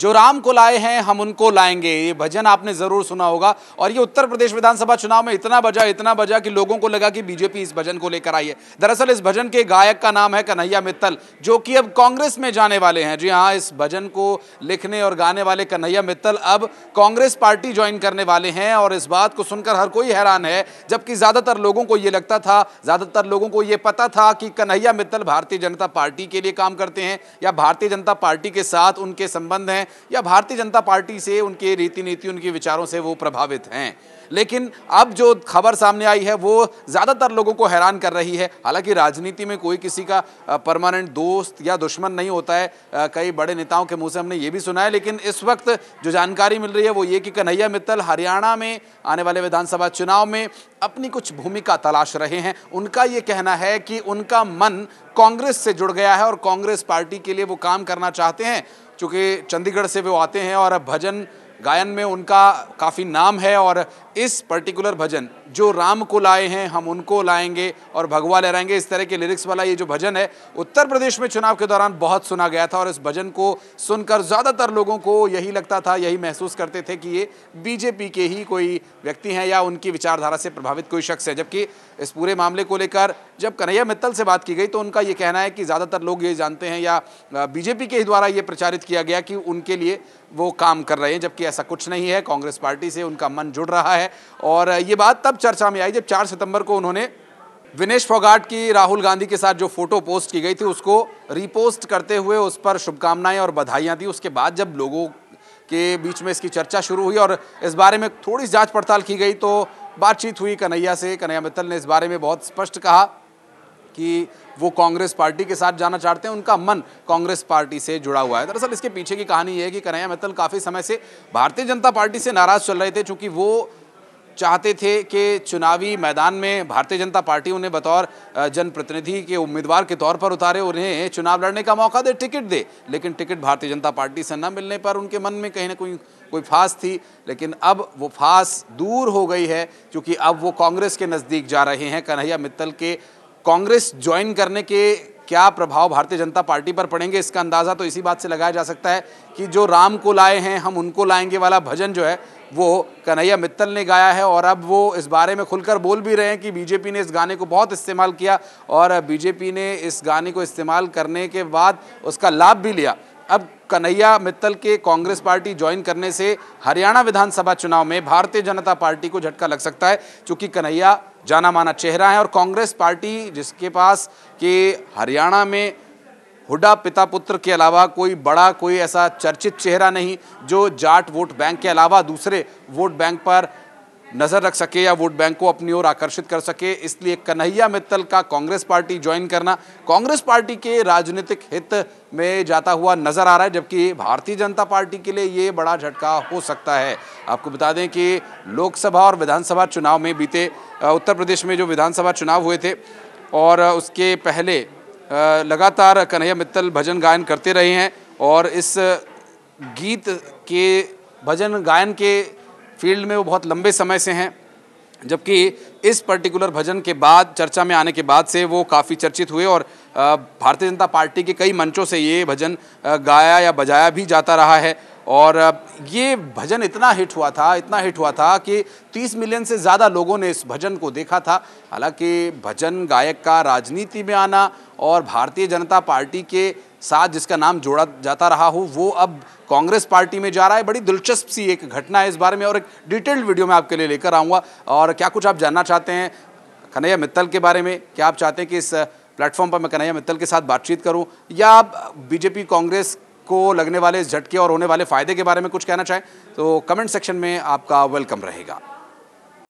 जो राम को लाए हैं हम उनको लाएंगे ये भजन आपने ज़रूर सुना होगा और ये उत्तर प्रदेश विधानसभा चुनाव में इतना बजा इतना बजा कि लोगों को लगा कि बीजेपी इस भजन को लेकर आई है दरअसल इस भजन के गायक का नाम है कन्हैया मित्तल जो कि अब कांग्रेस में जाने वाले हैं जी हाँ इस भजन को लिखने और गाने वाले कन्हैया मित्तल अब कांग्रेस पार्टी ज्वाइन करने वाले हैं और इस बात को सुनकर हर कोई हैरान है जबकि ज़्यादातर लोगों को ये लगता था ज़्यादातर लोगों को ये पता था कि कन्हैया मित्तल भारतीय जनता पार्टी के लिए काम करते हैं या भारतीय जनता पार्टी के साथ उनके संबंध हैं या भारतीय जनता पार्टी से उनके रीति नीति उनके विचारों से वो प्रभावित हैं लेकिन अब जो खबर सामने आई है वो ज़्यादातर लोगों को हैरान कर रही है हालांकि राजनीति में कोई किसी का परमानेंट दोस्त या दुश्मन नहीं होता है कई बड़े नेताओं के मुंह से हमने ये भी सुना है लेकिन इस वक्त जो जानकारी मिल रही है वो ये कि कन्हैया मित्तल हरियाणा में आने वाले विधानसभा चुनाव में अपनी कुछ भूमिका तलाश रहे हैं उनका ये कहना है कि उनका मन कांग्रेस से जुड़ गया है और कांग्रेस पार्टी के लिए वो काम करना चाहते हैं चूँकि चंडीगढ़ से वो आते हैं और अब भजन गायन में उनका काफ़ी नाम है और इस पर्टिकुलर भजन जो राम को लाए हैं हम उनको लाएंगे और भगवा लहराएंगे इस तरह के लिरिक्स वाला ये जो भजन है उत्तर प्रदेश में चुनाव के दौरान बहुत सुना गया था और इस भजन को सुनकर ज़्यादातर लोगों को यही लगता था यही महसूस करते थे कि ये बीजेपी के ही कोई व्यक्ति हैं या उनकी विचारधारा से प्रभावित कोई शख्स है जबकि इस पूरे मामले को लेकर जब कन्हैया मित्तल से बात की गई तो उनका ये कहना है कि ज़्यादातर लोग ये जानते हैं या बीजेपी के द्वारा ये प्रचारित किया गया कि उनके लिए वो काम कर रहे हैं जबकि ऐसा कुछ नहीं है कांग्रेस पार्टी से उनका मन जुड़ रहा है और ये बात तब चर्चा में आई जब चार सितंबर को उन्होंने विनेश फोगाट की राहुल गांधी के साथ जो फोटो पोस्ट की गई थी उसको रीपोस्ट करते हुए उस पर शुभकामनाएं और बधाइयां दी उसके बाद जब लोगों के बीच में इसकी चर्चा शुरू हुई और इस बारे में थोड़ी जांच पड़ताल की गई तो बातचीत हुई कन्हैया से कन्हैया मित्तल ने इस बारे में बहुत स्पष्ट कहा कि वो कांग्रेस पार्टी के साथ जाना चाहते हैं उनका मन कांग्रेस पार्टी से जुड़ा हुआ है दरअसल इसके पीछे की कहानी ये है कि कन्हैया मित्तल काफ़ी समय से भारतीय जनता पार्टी से नाराज़ चल रहे थे चूँकि वो चाहते थे कि चुनावी मैदान में भारतीय जनता पार्टी उन्हें बतौर जनप्रतिनिधि के उम्मीदवार के तौर पर उतारे उन्हें चुनाव लड़ने का मौका दे टिकट दे लेकिन टिकट भारतीय जनता पार्टी से न मिलने पर उनके मन में कहीं ना कहीं कोई फास थी लेकिन अब वो फास दूर हो गई है क्योंकि अब वो कांग्रेस के नज़दीक जा रहे हैं कन्हैया मित्तल के कांग्रेस ज्वाइन करने के क्या प्रभाव भारतीय जनता पार्टी पर पड़ेंगे इसका अंदाज़ा तो इसी बात से लगाया जा सकता है कि जो राम को लाए हैं हम उनको लाएंगे वाला भजन जो है वो कन्हैया मित्तल ने गाया है और अब वो इस बारे में खुलकर बोल भी रहे हैं कि बीजेपी ने इस गाने को बहुत इस्तेमाल किया और बीजेपी ने इस गाने को इस्तेमाल करने के बाद उसका लाभ भी लिया अब कन्हैया मित्तल के कांग्रेस पार्टी ज्वाइन करने से हरियाणा विधानसभा चुनाव में भारतीय जनता पार्टी को झटका लग सकता है चूँकि कन्हैया जाना माना चेहरा है और कांग्रेस पार्टी जिसके पास कि हरियाणा में हुडा पिता पुत्र के अलावा कोई बड़ा कोई ऐसा चर्चित चेहरा नहीं जो जाट वोट बैंक के अलावा दूसरे वोट बैंक पर नज़र रख सके या वोट बैंक को अपनी ओर आकर्षित कर सके इसलिए कन्हैया मित्तल का कांग्रेस पार्टी ज्वाइन करना कांग्रेस पार्टी के राजनीतिक हित में जाता हुआ नज़र आ रहा है जबकि भारतीय जनता पार्टी के लिए ये बड़ा झटका हो सकता है आपको बता दें कि लोकसभा और विधानसभा चुनाव में बीते उत्तर प्रदेश में जो विधानसभा चुनाव हुए थे और उसके पहले लगातार कन्हैया मित्तल भजन गायन करते रहे हैं और इस गीत के भजन गायन के फील्ड में वो बहुत लंबे समय से हैं जबकि इस पर्टिकुलर भजन के बाद चर्चा में आने के बाद से वो काफ़ी चर्चित हुए और भारतीय जनता पार्टी के कई मंचों से ये भजन गाया या बजाया भी जाता रहा है और ये भजन इतना हिट हुआ था इतना हिट हुआ था कि 30 मिलियन से ज़्यादा लोगों ने इस भजन को देखा था हालांकि भजन गायक का राजनीति में आना और भारतीय जनता पार्टी के साथ जिसका नाम जोड़ा जाता रहा हो वो अब कांग्रेस पार्टी में जा रहा है बड़ी दिलचस्प सी एक घटना है इस बारे में और एक डिटेल्ड वीडियो मैं आपके लिए लेकर आऊँगा और क्या कुछ आप जानना चाहते हैं कन्हैया मित्तल के बारे में क्या आप चाहते हैं कि इस प्लेटफॉर्म पर मैं कन्हैया मित्तल के साथ बातचीत करूं या बीजेपी कांग्रेस आपको लगने वाले इस झटके और होने वाले फ़ायदे के बारे में कुछ कहना चाहें तो कमेंट सेक्शन में आपका वेलकम रहेगा